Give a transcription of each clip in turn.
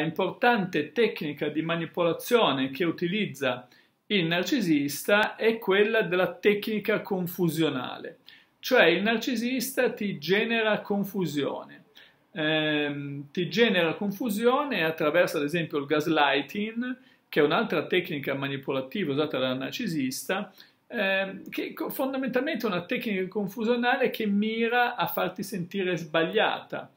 importante tecnica di manipolazione che utilizza il narcisista è quella della tecnica confusionale, cioè il narcisista ti genera confusione. Eh, ti genera confusione attraverso ad esempio il gaslighting, che è un'altra tecnica manipolativa usata dal narcisista, eh, che è fondamentalmente è una tecnica confusionale che mira a farti sentire sbagliata,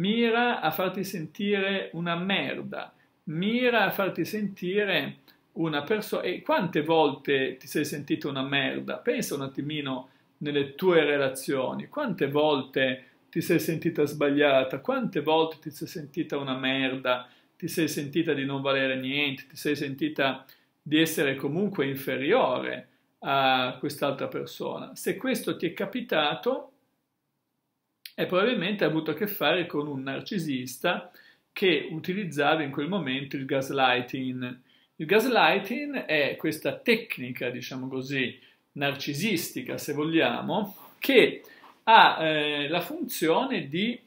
mira a farti sentire una merda, mira a farti sentire una persona. E quante volte ti sei sentito una merda? Pensa un attimino nelle tue relazioni, quante volte ti sei sentita sbagliata, quante volte ti sei sentita una merda, ti sei sentita di non valere niente, ti sei sentita di essere comunque inferiore a quest'altra persona. Se questo ti è capitato, e probabilmente ha avuto a che fare con un narcisista che utilizzava in quel momento il gaslighting. Il gaslighting è questa tecnica, diciamo così, narcisistica, se vogliamo, che ha eh, la funzione di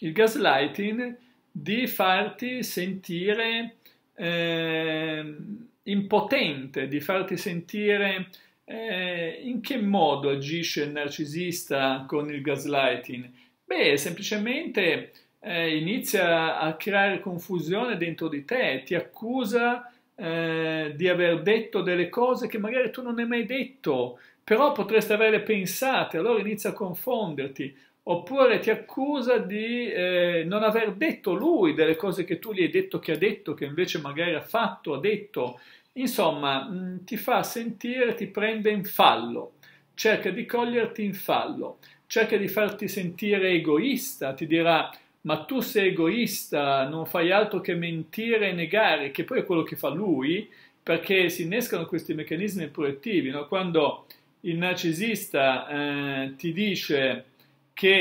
il gaslighting di farti sentire eh, impotente, di farti sentire eh, in che modo agisce il narcisista con il gaslighting? Beh, semplicemente eh, inizia a creare confusione dentro di te, ti accusa eh, di aver detto delle cose che magari tu non hai mai detto, però potresti averle pensate, allora inizia a confonderti. Oppure ti accusa di eh, non aver detto lui delle cose che tu gli hai detto che ha detto, che invece magari ha fatto, ha detto. Insomma, mh, mm, ti fa sentire, ti prende in fallo, cerca di coglierti in fallo, cerca di farti sentire egoista, ti dirà ma tu sei egoista, non fai altro che mentire e negare, che poi è quello che fa lui, perché si innescano questi meccanismi proiettivi. No? Quando il narcisista eh, ti, dice che,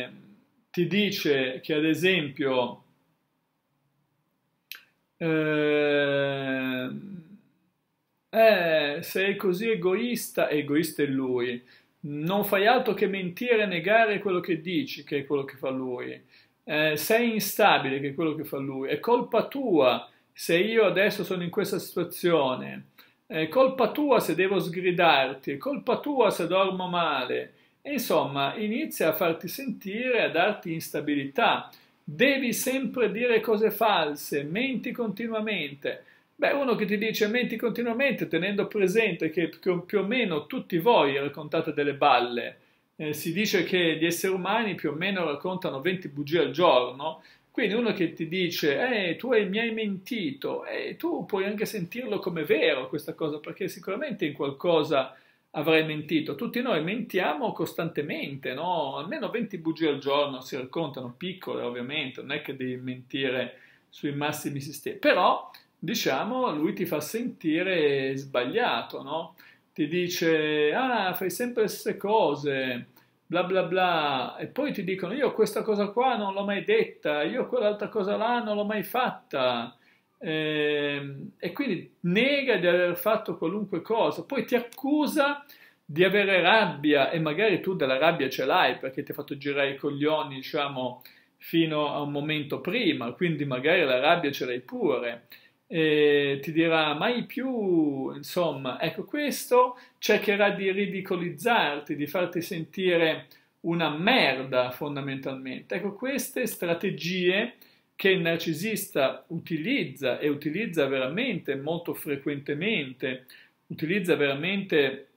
eh, ti dice che, ad esempio, Ehm, eh, sei così egoista, egoista è lui, non fai altro che mentire e negare quello che dici, che è quello che fa lui, eh, sei instabile, che è quello che fa lui, è colpa tua se io adesso sono in questa situazione, è colpa tua se devo sgridarti, è colpa tua se dormo male, e insomma inizia a farti sentire, a darti instabilità, devi sempre dire cose false, menti continuamente. Beh, uno che ti dice menti continuamente, tenendo presente che più o meno tutti voi raccontate delle balle, eh, si dice che gli esseri umani più o meno raccontano 20 bugie al giorno, quindi uno che ti dice, eh, tu mi hai mentito, e eh, tu puoi anche sentirlo come vero questa cosa, perché sicuramente in qualcosa avrei mentito. Tutti noi mentiamo costantemente, no? almeno 20 bugie al giorno si raccontano, piccole ovviamente, non è che devi mentire sui massimi sistemi, però diciamo lui ti fa sentire sbagliato, no? ti dice ah fai sempre le stesse cose, bla bla bla, e poi ti dicono io questa cosa qua non l'ho mai detta, io quell'altra cosa là non l'ho mai fatta eh, e quindi nega di aver fatto qualunque cosa, poi ti accusa di avere rabbia e magari tu della rabbia ce l'hai perché ti ha fatto girare i coglioni, diciamo, fino a un momento prima, quindi magari la rabbia ce l'hai pure. E ti dirà mai più, insomma, ecco questo cercherà di ridicolizzarti, di farti sentire una merda fondamentalmente. Ecco queste strategie che il narcisista utilizza e utilizza veramente molto frequentemente, utilizza veramente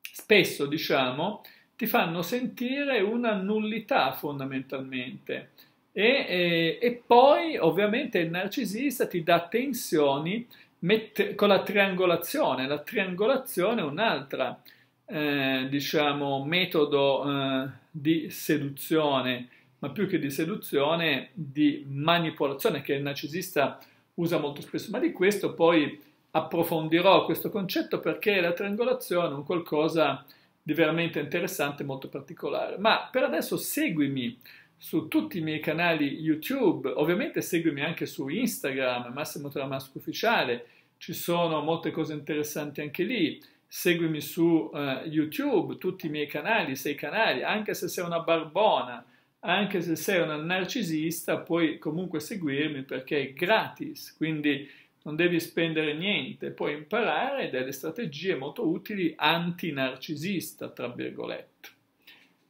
spesso, diciamo, ti fanno sentire una nullità fondamentalmente. E, e, e poi ovviamente il narcisista ti dà tensioni mette, con la triangolazione. La triangolazione è un'altra, eh, diciamo, metodo eh, di seduzione ma più che di seduzione, di manipolazione che il narcisista usa molto spesso. Ma di questo poi approfondirò questo concetto perché la triangolazione è un qualcosa di veramente interessante e molto particolare. Ma per adesso seguimi su tutti i miei canali YouTube, ovviamente seguimi anche su Instagram, Massimo Tramasco Ufficiale, ci sono molte cose interessanti anche lì. Seguimi su uh, YouTube, tutti i miei canali, sei canali, anche se sei una barbona anche se sei un narcisista puoi comunque seguirmi perché è gratis, quindi non devi spendere niente, puoi imparare delle strategie molto utili antinarcisista, tra virgolette.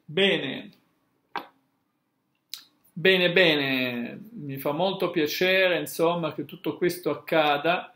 Bene, bene, bene, mi fa molto piacere insomma che tutto questo accada